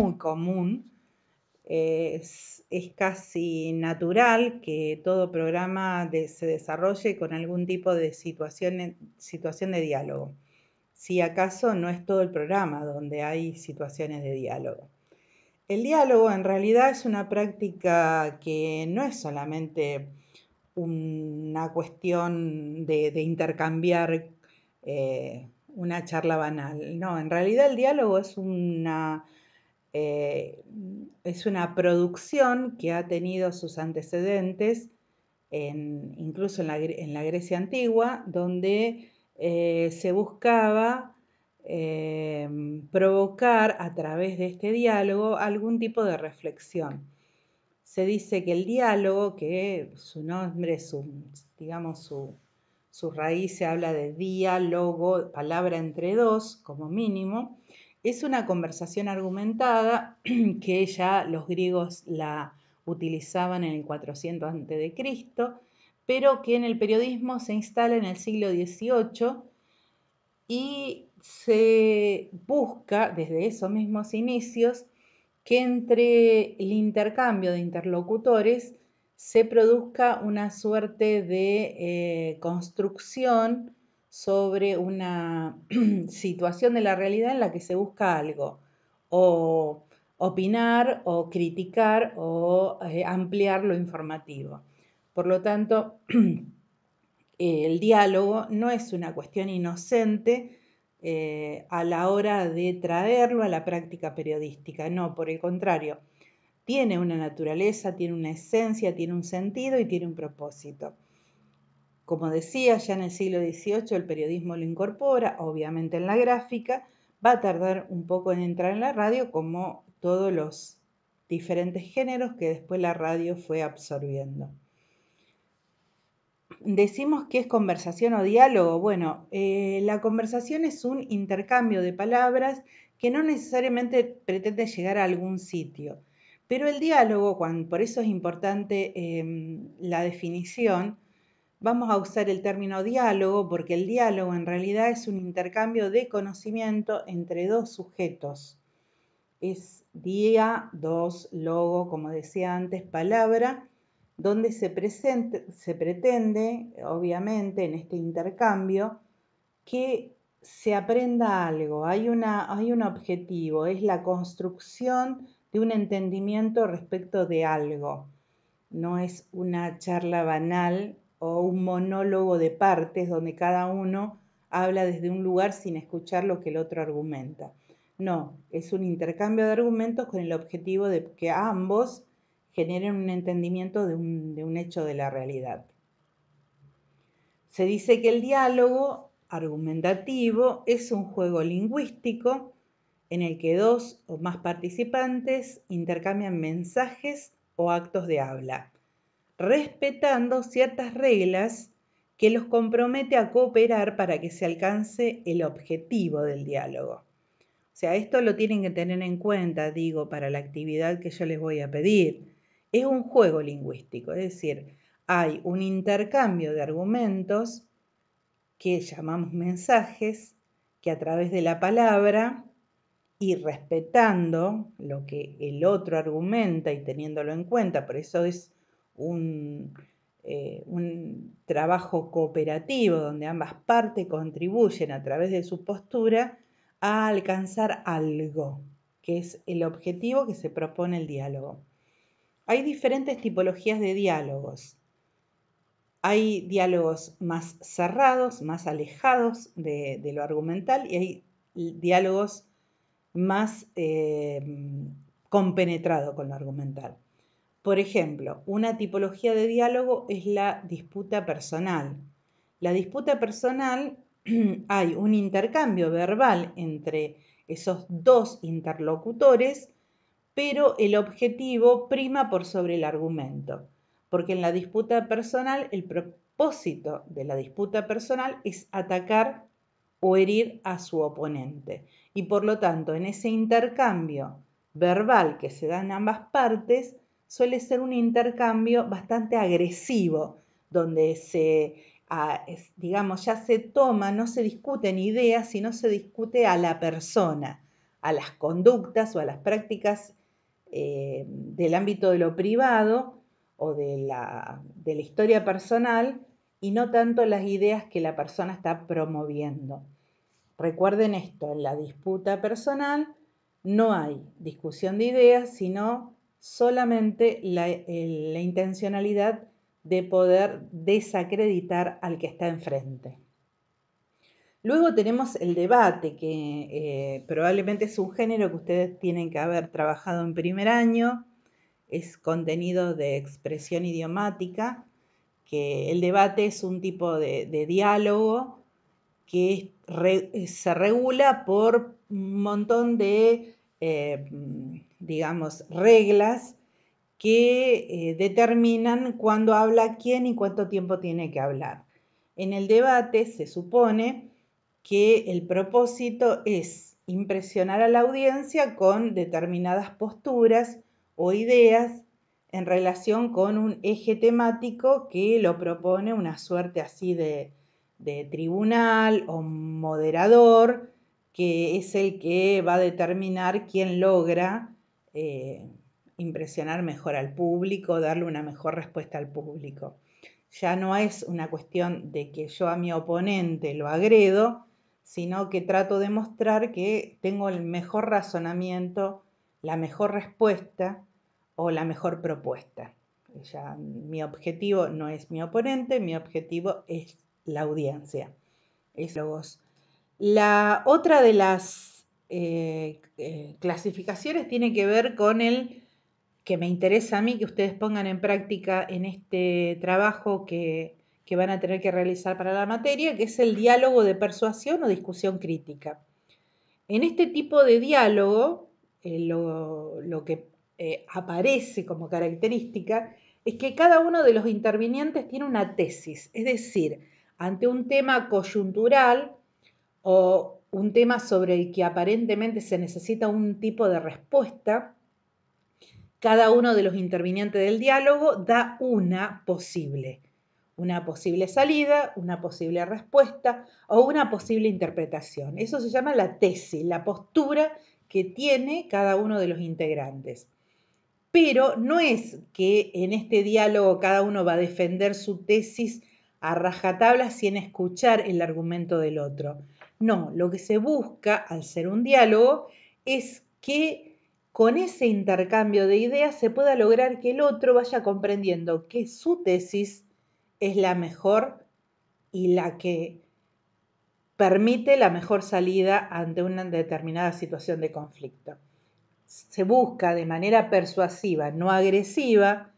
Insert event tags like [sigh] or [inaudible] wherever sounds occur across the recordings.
muy común, es, casi natural que todo programa se desarrolle con algún tipo de situación, situación de diálogo. Si acaso no es todo el programa donde hay situaciones de diálogo. El diálogo en realidad es una práctica que no es solamente una cuestión de, intercambiar eh, una charla banal. No, en realidad el diálogo es una eh, es una producción que ha tenido sus antecedentes incluso en la, Grecia antigua, donde eh, se buscaba eh, provocar a través de este diálogo algún tipo de reflexión. Se dice que el diálogo, que su nombre, digamos su, su raíz se habla de diálogo, palabra entre dos como mínimo, es una conversación argumentada [clears throat] que ya los griegos la utilizaban en el 400 a.C., pero que en el periodismo se instala en el siglo XVIII y se busca desde esos mismos inicios que entre el intercambio de interlocutores se produzca una suerte de eh, construcción sobre una [clears throat] situación de la realidad en la que se busca algo, o opinar, o criticar, o eh, ampliar lo informativo. Por lo tanto, [clears throat] el diálogo no es una cuestión inocente eh, a la hora de traerlo a la práctica periodística, no, por el contrario, tiene una naturaleza, tiene una esencia, tiene un sentido y tiene un propósito. Como decía, ya en el siglo XVIII el periodismo lo incorpora, obviamente en la gráfica, va a tardar un poco en entrar en la radio como todos los diferentes géneros que después la radio fue absorbiendo. Decimos que es conversación o diálogo. Bueno, eh, la conversación es un intercambio de palabras que no necesariamente pretende llegar a algún sitio. Pero el diálogo, por eso es importante em, la definición, Vamos a usar el término diálogo porque el diálogo en realidad es un intercambio de conocimiento entre dos sujetos. Es día, dos, logo, como decía antes, palabra, donde se, se pretende, obviamente, en este intercambio, que se aprenda algo. Hay, una, hay un objetivo, es la construcción de un entendimiento respecto de algo. No es una charla banal o un monólogo de partes donde cada uno habla desde un lugar sin escuchar lo que el otro argumenta. No, es un intercambio de argumentos con el objetivo de que ambos generen un entendimiento de un, de un hecho de la realidad. Se dice que el diálogo argumentativo es un juego lingüístico en el que dos o más participantes intercambian mensajes o actos de habla respetando ciertas reglas que los compromete a cooperar para que se alcance el objetivo del diálogo. O sea, esto lo tienen que tener en cuenta, digo, para la actividad que yo les voy a pedir. Es un juego lingüístico, es decir, hay un intercambio de argumentos que llamamos mensajes, que a través de la palabra y respetando lo que el otro argumenta y teniéndolo en cuenta, por eso es eh, un, trabajo cooperativo donde ambas partes contribuyen a través de su postura a alcanzar algo, que es el objetivo que se propone el diálogo. Hay diferentes tipologías de diálogos. Hay diálogos más cerrados, más alejados de, lo argumental y hay diálogos más eh, compenetrados con lo argumental. Por ejemplo, una tipología de diálogo es la disputa personal. La disputa personal [clears throat] hay un intercambio verbal entre esos dos interlocutores, pero el objetivo prima por sobre el argumento, porque en la disputa personal el propósito de la disputa personal es atacar o herir a su oponente. Y por lo tanto, en ese intercambio verbal que se da en ambas partes, suele ser un intercambio bastante agresivo, donde se, digamos, ya se toma, no se discuten ideas, sino se discute a la persona, a las conductas o a las prácticas eh, del ámbito de lo privado o de la, de la historia personal y no tanto las ideas que la persona está promoviendo. Recuerden esto, en la disputa personal no hay discusión de ideas, sino solamente la, intencionalidad de poder desacreditar al que está enfrente. Luego tenemos el debate, que eh, probablemente es un género que ustedes tienen que haber trabajado en primer año, es contenido de expresión idiomática, que el debate es un tipo de, diálogo que se regula por un montón de eh, digamos, reglas que eh, determinan cuándo habla quién y cuánto tiempo tiene que hablar. En el debate se supone que el propósito es impresionar a la audiencia con determinadas posturas o ideas en relación con un eje temático que lo propone una suerte así de, de tribunal o moderador, que es el que va a determinar quién logra eh, impresionar mejor al público, darle una mejor respuesta al público. Ya no es una cuestión de que yo a mi oponente lo agredo, sino que trato de mostrar que tengo el mejor razonamiento, la mejor respuesta o la mejor propuesta. Ya, mi objetivo no es mi oponente, mi objetivo es la audiencia. Es la otra de las eh, eh, clasificaciones tiene que ver con el que me interesa a mí que ustedes pongan en práctica en este trabajo que, van a tener que realizar para la materia, que es el diálogo de persuasión o discusión crítica. En este tipo de diálogo, eh, lo, que aparece como característica es que cada uno de los intervinientes tiene una tesis, es decir, ante un tema coyuntural o un tema sobre el que aparentemente se necesita un tipo de respuesta, cada uno de los intervinientes del diálogo da una posible, una posible salida, una posible respuesta o una posible interpretación. Eso se llama la tesis, la postura que tiene cada uno de los integrantes. Pero no es que en este diálogo cada uno va a defender su tesis a rajatabla sin escuchar el argumento del otro no, lo que se busca al ser un diálogo es que con ese intercambio de ideas se pueda lograr que el otro vaya comprendiendo que su tesis es la mejor y la que permite la mejor salida ante una determinada situación de conflicto. Se busca de manera persuasiva, no agresiva,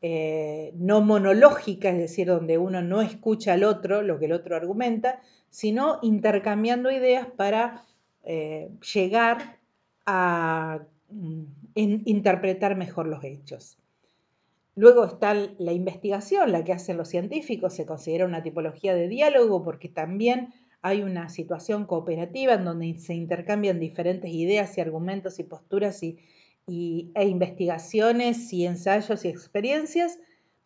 eh, no monológica, es decir, donde uno no escucha al otro lo que el otro argumenta, sino intercambiando ideas para eh, llegar a mm, interpretar mejor los hechos. Luego está la investigación, la que hacen los científicos, se considera una tipología de diálogo porque también hay una situación cooperativa en donde se intercambian diferentes ideas y argumentos y posturas y, e investigaciones y ensayos y experiencias,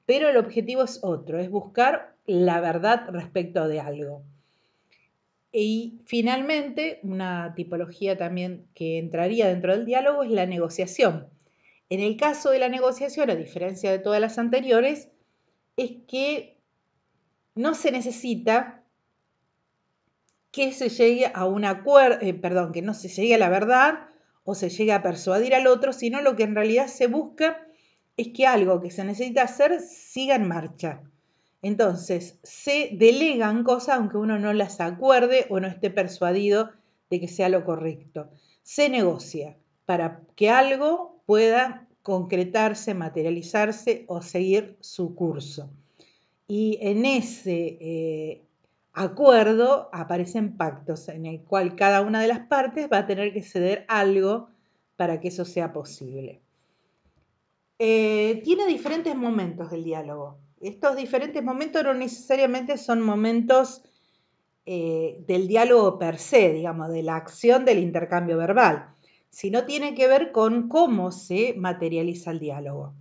pero el objetivo es otro, es buscar la verdad respecto de algo. Y finalmente, una tipología también que entraría dentro del diálogo es la negociación. En el caso de la negociación, a diferencia de todas las anteriores, es que no se necesita que se llegue a un acuerdo, eh, perdón, que no se llegue a la verdad o se llegue a persuadir al otro, sino lo que en realidad se busca es que algo que se necesita hacer siga en marcha. Entonces, se delegan cosas aunque uno no las acuerde o no esté persuadido de que sea lo correcto. Se negocia para que algo pueda concretarse, materializarse o seguir su curso. Y en ese eh, acuerdo aparecen pactos en el cual cada una de las partes va a tener que ceder algo para que eso sea posible. Eh, tiene diferentes momentos del diálogo. Estos diferentes momentos no necesariamente son momentos eh, del diálogo per se, digamos, de la acción del intercambio verbal, sino tiene que ver con cómo se materializa el diálogo.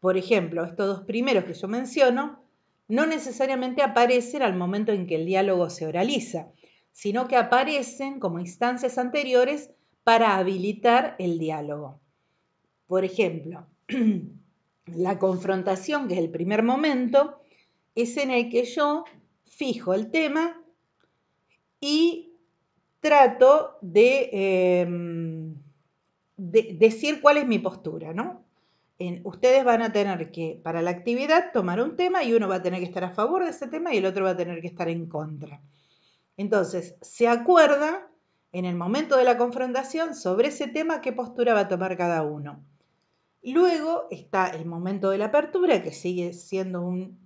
Por ejemplo, estos dos primeros que yo menciono, no necesariamente aparecen al momento en que el diálogo se oraliza, sino que aparecen como instancias anteriores para habilitar el diálogo. Por ejemplo, [clears throat] la confrontación, que es el primer momento, es en el que yo fijo el tema y trato de, em, decir cuál es mi postura, ¿no? ustedes van a tener que, para la actividad, tomar un tema y uno va a tener que estar a favor de ese tema y el otro va a tener que estar en contra. Entonces, se acuerda en el momento de la confrontación sobre ese tema qué postura va a tomar cada uno. Luego está el momento de la apertura, que sigue siendo un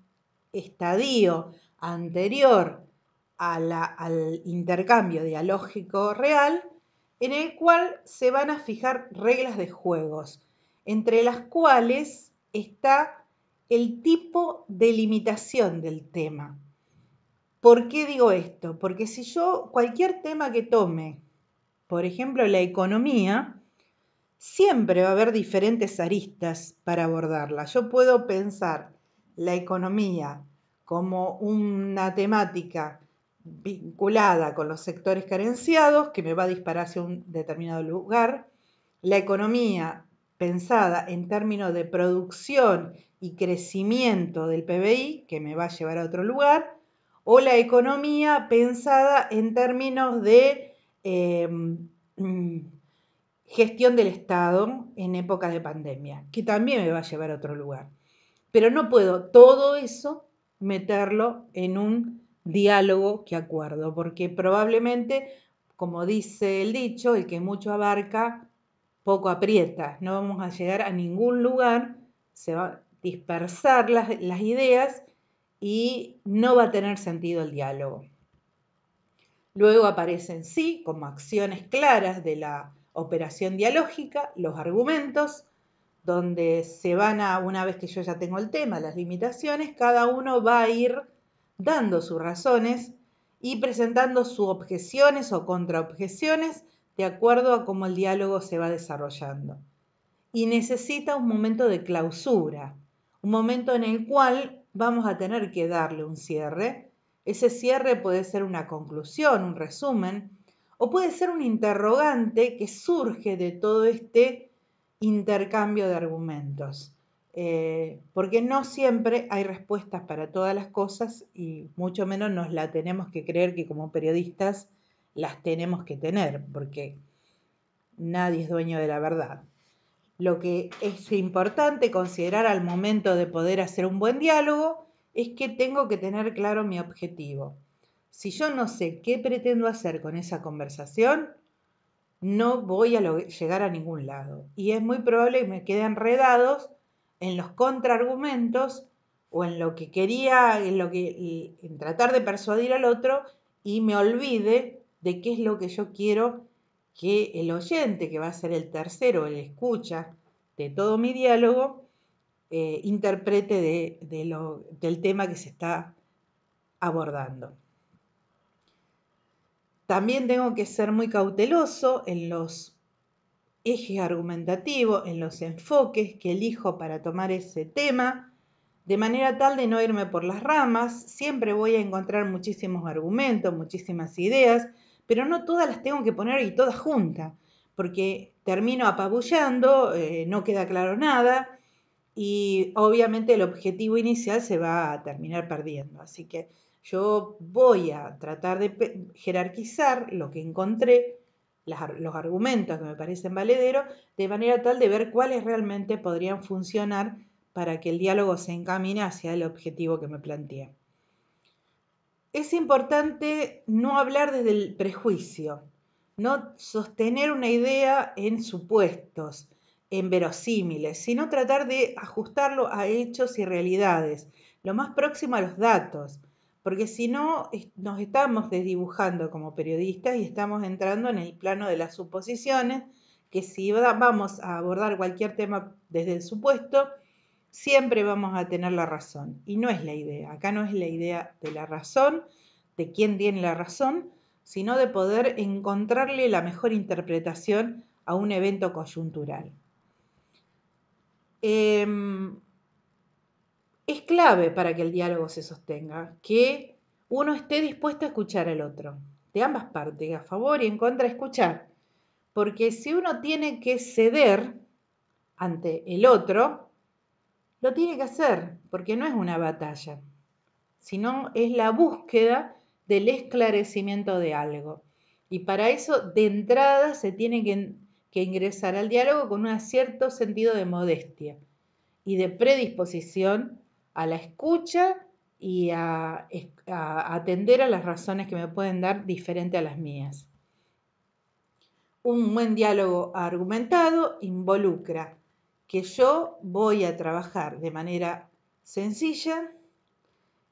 estadio anterior al intercambio dialógico real, en el cual se van a fijar reglas de juegos entre las cuales está el tipo de limitación del tema. ¿Por qué digo esto? Porque si yo cualquier tema que tome, por ejemplo la economía, siempre va a haber diferentes aristas para abordarla. Yo puedo pensar la economía como una temática vinculada con los sectores carenciados, que me va a disparar hacia un determinado lugar, la economía pensada en términos de producción y crecimiento del PBI, que me va a llevar a otro lugar, o la economía pensada en términos de em, mm, gestión del Estado en épocas de pandemia, que también me va a llevar a otro lugar. Pero no puedo todo eso meterlo en un diálogo que acuerdo, porque probablemente, como dice el dicho, el que mucho abarca, poco aprieta, no vamos a llegar a ningún lugar, se van a dispersar las, las ideas y no va a tener sentido el diálogo. Luego aparecen sí, como acciones claras de la operación dialógica, los argumentos, donde se van a, una vez que yo ya tengo el tema, las limitaciones, cada uno va a ir dando sus razones y presentando sus objeciones o contraobjeciones de acuerdo a cómo el diálogo se va desarrollando. Y necesita un momento de clausura, un momento en el cual vamos a tener que darle un cierre. Ese cierre puede ser una conclusión, un resumen, o puede ser un interrogante que surge de todo este intercambio de argumentos. Eh, porque no siempre hay respuestas para todas las cosas y mucho menos nos la tenemos que creer que como periodistas las tenemos que tener, porque nadie es dueño de la verdad. Lo que es importante considerar al momento de poder hacer un buen diálogo es que tengo que tener claro mi objetivo. Si yo no sé qué pretendo hacer con esa conversación, no voy a llegar a ningún lado. Y es muy probable que me quede enredados en los contraargumentos o en lo que quería, en lo que en tratar de persuadir al otro y me olvide de qué es lo que yo quiero que el oyente, que va a ser el tercero, el escucha de todo mi diálogo, eh, interprete de, lo, del tema que se está abordando. También tengo que ser muy cauteloso en los ejes argumentativos, en los enfoques que elijo para tomar ese tema, de manera tal de no irme por las ramas. Siempre voy a encontrar muchísimos argumentos, muchísimas ideas, pero no todas las tengo que poner y todas juntas, porque termino apabullando, eh, no queda claro nada y obviamente el objetivo inicial se va a terminar perdiendo. Así que yo voy a tratar de jerarquizar lo que encontré, los argumentos que me parecen valederos, de manera tal de ver cuáles realmente podrían funcionar para que el diálogo se encamine hacia el objetivo que me planteé es importante no hablar desde el prejuicio, no sostener una idea en supuestos, en verosímiles, sino tratar de ajustarlo a hechos y realidades, lo más próximo a los datos, porque si no nos estamos desdibujando como periodistas y estamos entrando en el plano de las suposiciones, que si vamos a abordar cualquier tema desde el supuesto, siempre vamos a tener la razón. Y no es la idea. Acá no es la idea de la razón, de quién tiene la razón, sino de poder encontrarle la mejor interpretación a un evento coyuntural. Em, es clave para que el diálogo se sostenga que uno esté dispuesto a escuchar al otro, de ambas partes, a favor y en contra, escuchar. Porque si uno tiene que ceder ante el otro, lo tiene que hacer, porque no es una batalla, sino es la búsqueda del esclarecimiento de algo. Y para eso, de entrada, se tiene que, ingresar al diálogo con un cierto sentido de modestia y de predisposición a la escucha y a, a, atender a las razones que me pueden dar diferente a las mías. Un buen diálogo argumentado involucra que yo voy a trabajar de manera sencilla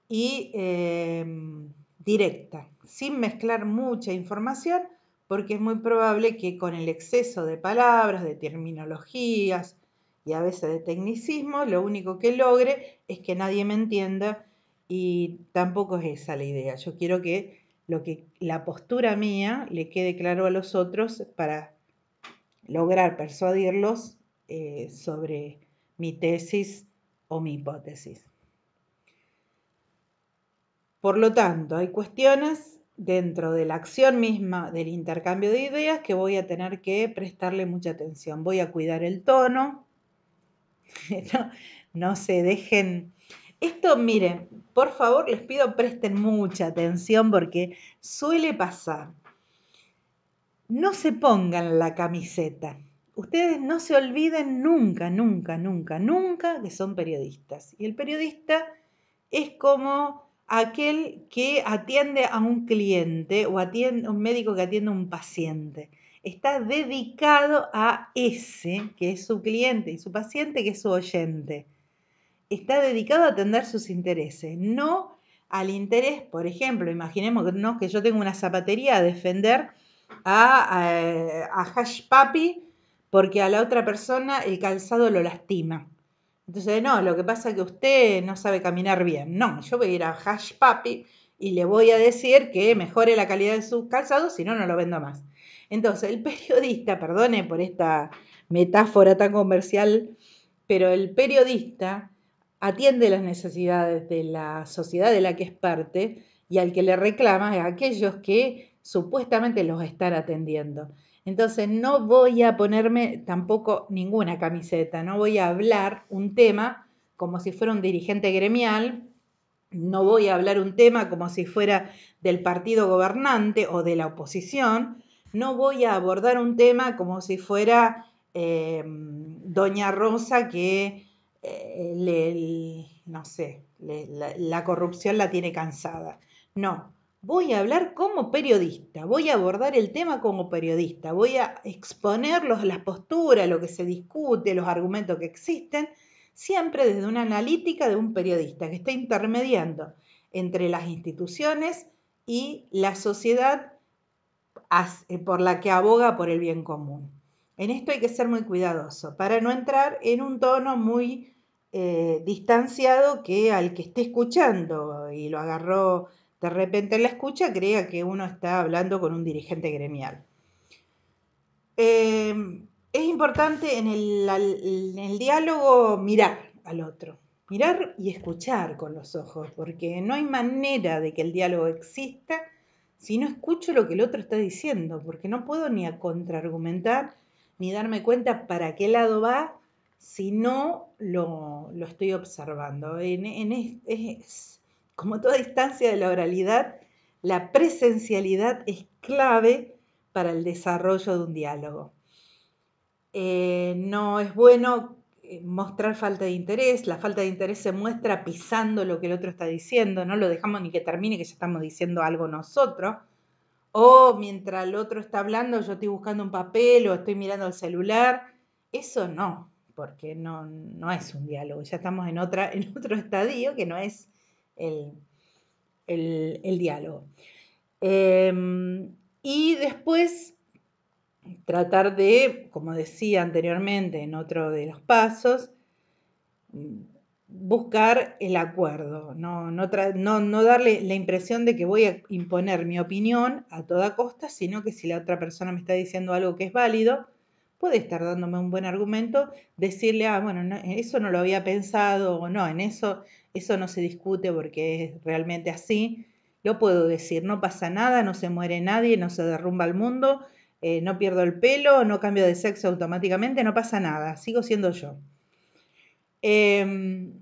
y em, directa, sin mezclar mucha información, porque es muy probable que con el exceso de palabras, de terminologías y a veces de tecnicismo, lo único que logre es que nadie me entienda y tampoco es esa la idea. Yo quiero que, lo que la postura mía le quede claro a los otros para lograr persuadirlos eh, sobre mi tesis o mi hipótesis. Por lo tanto, hay cuestiones dentro de la acción misma del intercambio de ideas que voy a tener que prestarle mucha atención. Voy a cuidar el tono. [laughs] no, no se dejen esto, miren, por favor les pido presten mucha atención porque suele pasar. No se pongan la camiseta ustedes no se olviden nunca, nunca, nunca, nunca que son periodistas. Y el periodista es como aquel que atiende a un cliente o atiende, un médico que atiende a un paciente. Está dedicado a ese que es su cliente y su paciente que es su oyente. Está dedicado a atender sus intereses, no al interés, por ejemplo, imaginemos que yo tengo una zapatería a defender a, eh, a, a Hash porque a la otra persona el calzado lo lastima. Entonces, no, lo que pasa es que usted no sabe caminar bien. No, yo voy a ir a Hash Papi y le voy a decir que mejore la calidad de sus calzados, si no, no lo vendo más. Entonces, el [laughs] periodista, perdone por esta metáfora tan comercial, pero el periodista atiende las necesidades de la sociedad de la que es parte y al que le reclama es a aquellos que supuestamente los están atendiendo. Entonces no voy a ponerme tampoco ninguna camiseta, no voy a hablar un tema como si fuera un dirigente gremial, no voy a hablar un tema como si fuera del partido gobernante o de la oposición, no voy a abordar un tema como si fuera eh, Doña Rosa que eh, no sé, la corrupción la tiene cansada. No, voy a hablar como periodista, voy a abordar el tema como periodista, voy a exponer las posturas, lo que se discute, los argumentos que existen, siempre desde una analítica de un periodista que está intermediando entre las instituciones y la sociedad eh, por la que aboga por el bien común. En esto hay que ser muy cuidadoso para no entrar en un tono muy eh, distanciado que al que esté escuchando y lo agarró de repente la escucha crea que uno está hablando con un dirigente gremial. Em, es importante en el, diálogo mirar al otro, mirar y escuchar con los ojos, porque no hay manera de que el diálogo exista si no escucho lo que el otro está diciendo, porque no puedo ni a contraargumentar ni darme cuenta para qué lado va si no lo, estoy observando. En, como toda distancia de la oralidad, la presencialidad es clave para el desarrollo de un diálogo. Eh, no es bueno eh, mostrar falta de interés, la falta de interés se muestra pisando lo que el otro está diciendo, no lo dejamos ni que termine, que ya estamos diciendo algo nosotros, o mientras el otro está hablando yo estoy buscando un papel o estoy mirando el celular, eso no, porque no, no es un diálogo, ya estamos en, otra, en otro estadio que no es el, diálogo. Em, y después tratar de, como decía anteriormente en otro de los pasos, buscar el acuerdo, no, no, no, darle la impresión de que voy a imponer mi opinión a toda costa, sino que si la otra persona me está diciendo algo que es válido, puede estar dándome un buen argumento, decirle, ah, bueno, eso no lo había pensado o no, en eso eso no se discute porque es realmente así, lo puedo decir, no pasa nada, no se muere nadie, no se derrumba el mundo, eh, no pierdo el pelo, no cambio de sexo automáticamente, no pasa nada, sigo siendo yo. Em,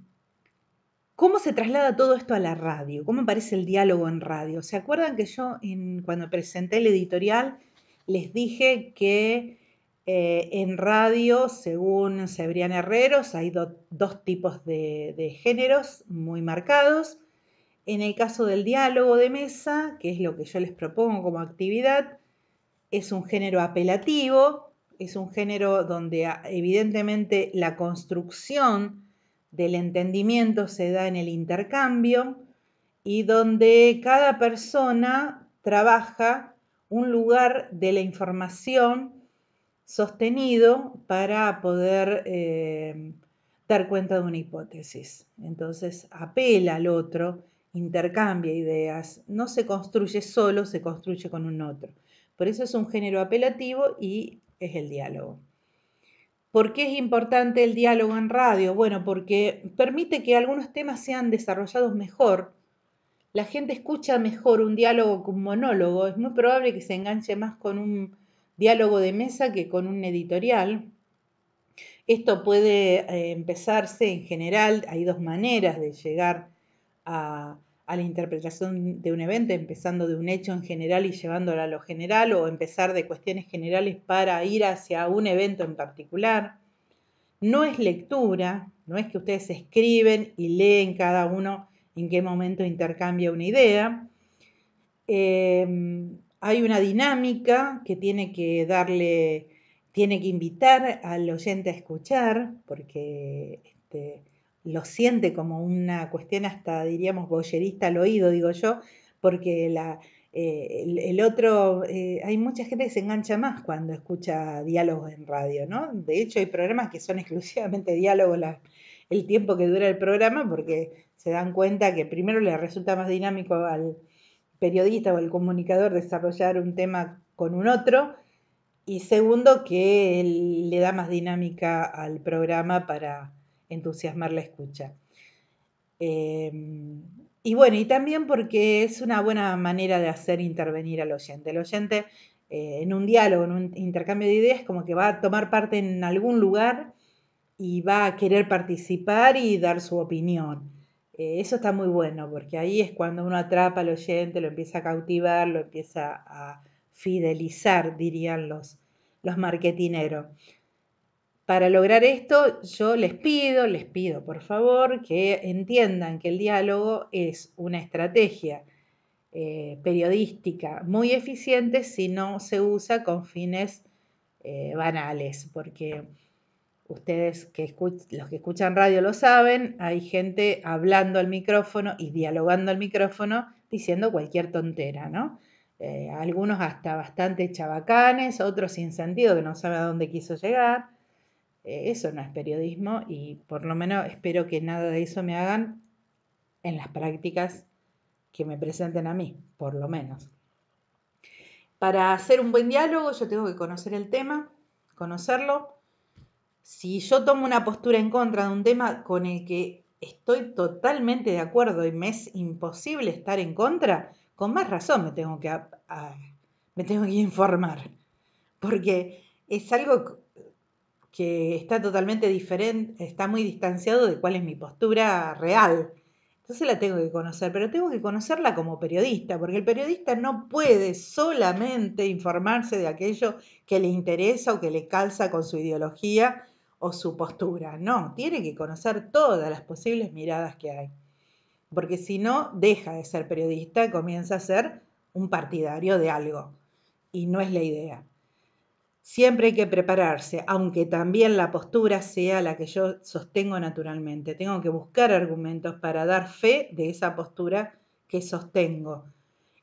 ¿Cómo se traslada todo esto a la radio? ¿Cómo aparece el diálogo en radio? ¿Se acuerdan que yo en, cuando presenté el editorial les dije que eh, en radio, según Sebrián Herreros, hay dos tipos de, de géneros muy marcados. En el caso del diálogo de mesa, que es lo que yo les propongo como actividad, es un género apelativo, es un género donde ah, evidentemente la construcción del entendimiento se da en el intercambio y donde cada persona trabaja un lugar de la información sostenido para poder eh, dar cuenta de una hipótesis. Entonces apela al otro, intercambia ideas, no se construye solo, se construye con un otro. Por eso es un género apelativo y es el diálogo. ¿Por qué es importante el diálogo en radio? Bueno, porque permite que algunos temas sean desarrollados mejor. La gente escucha mejor un diálogo que un monólogo. Es muy probable que se enganche más con un diálogo de mesa que con un editorial. Esto puede eh, empezarse en general, hay dos maneras de llegar a, la interpretación de un evento, empezando de un hecho en general y llevándolo a lo general, o empezar de cuestiones generales para ir hacia un evento en particular. No es lectura, no es que ustedes escriben y leen cada uno en qué momento intercambia una idea. Eh, hay una dinámica que tiene que darle, tiene que invitar al oyente a escuchar, porque este, lo siente como una cuestión hasta, diríamos, boyerista al oído, digo yo, porque eh, el, otro, eh, hay mucha gente que se engancha más cuando escucha diálogos en radio, ¿no? De hecho, hay programas que son [laughs] exclusivamente diálogos el tiempo que dura el programa, porque se dan cuenta que primero le resulta más dinámico al periodista o el comunicador desarrollar un tema con un otro. Y segundo, que le da más dinámica al programa para entusiasmar la escucha. Eh, y bueno, y también porque es una buena manera de hacer intervenir al oyente. El oyente eh, en un diálogo, en un intercambio de ideas, como que va a tomar parte en algún lugar y va a querer participar y dar su opinión. Eh, eso está muy bueno, porque ahí es cuando uno atrapa al oyente, lo empieza a cautivar, lo empieza a fidelizar, dirían los, los marketineros. Para lograr esto, yo les pido, les pido por favor, que entiendan que el diálogo es una estrategia eh, periodística muy eficiente si no se usa con fines eh, banales, porque ustedes que los que escuchan radio lo saben, hay gente hablando al micrófono y dialogando al micrófono diciendo cualquier tontera, ¿no? Eh, algunos hasta bastante chabacanes, otros sin sentido que no sabe a dónde quiso llegar. Eh, eso no es periodismo y por lo menos espero que nada de eso me hagan en las prácticas que me presenten a mí, por lo menos. Para hacer un buen diálogo yo tengo que conocer el tema, conocerlo, si yo tomo una postura en contra de un tema con el que estoy totalmente de acuerdo y me es imposible estar en contra, con más razón me tengo que, me tengo que informar, porque es algo que está totalmente diferente, está muy distanciado de cuál es mi postura real. Entonces la tengo que conocer, pero tengo que conocerla como periodista, porque el periodista no puede solamente informarse de aquello que le interesa o que le calza con su ideología o su postura. No, tiene que conocer todas las posibles miradas que hay. Porque si no, deja de ser periodista y comienza a ser un partidario de algo. Y no es la idea. Siempre hay que prepararse, aunque también la postura sea la que yo sostengo naturalmente. Tengo que buscar argumentos para dar fe de esa postura que sostengo.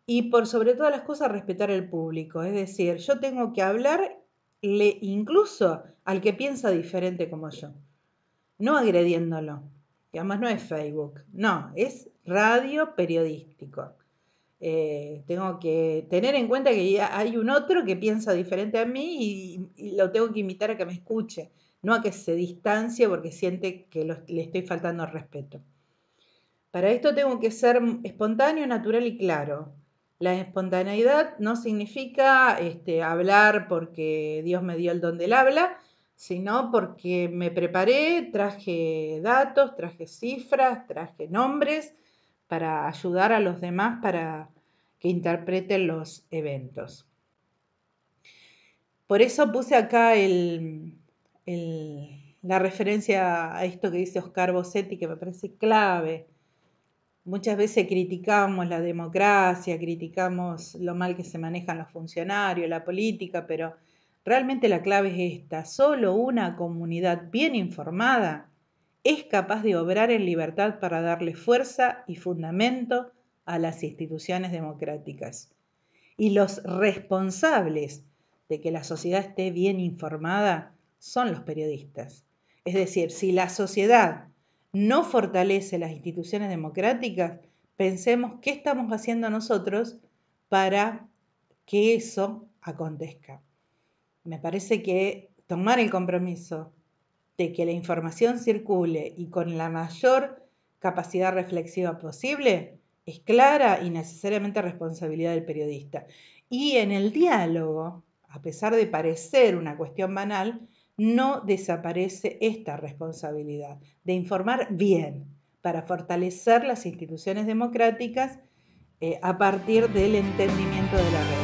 Y por sobre todas las cosas respetar el público. Es decir, yo tengo que hablar le incluso al que piensa diferente como yo. No agrediéndolo. que además no es Facebook, no, es radio periodístico. Eh, tengo que tener en cuenta que hay un otro que piensa diferente a mí y, lo tengo que invitar a que me escuche, no a que se distancie porque siente que le estoy faltando respeto. Para esto tengo que ser espontáneo, natural y claro. La espontaneidad no significa este, hablar porque Dios me dio el don del habla, sino porque me preparé, traje datos, traje cifras, traje nombres para ayudar a los demás para que interpreten los eventos. Por eso puse acá la referencia a esto que dice Oscar Bossetti, que me parece clave. Muchas veces criticamos la democracia, criticamos lo mal que se manejan los funcionarios, la política, pero realmente la clave es esta. Solo una comunidad bien informada es capaz de obrar en libertad para darle fuerza y fundamento a las instituciones democráticas. Y los responsables de que la sociedad esté bien informada son los periodistas. Es decir, si la sociedad no fortalece las instituciones democráticas, pensemos qué estamos haciendo nosotros para que eso acontezca. Me parece que tomar el compromiso de que la información circule y con la mayor capacidad reflexiva posible es clara y necesariamente responsabilidad del periodista. Y en el diálogo, a pesar de parecer una cuestión banal, no desaparece esta responsabilidad de informar bien para fortalecer las instituciones democráticas eh, a partir del entendimiento de la red.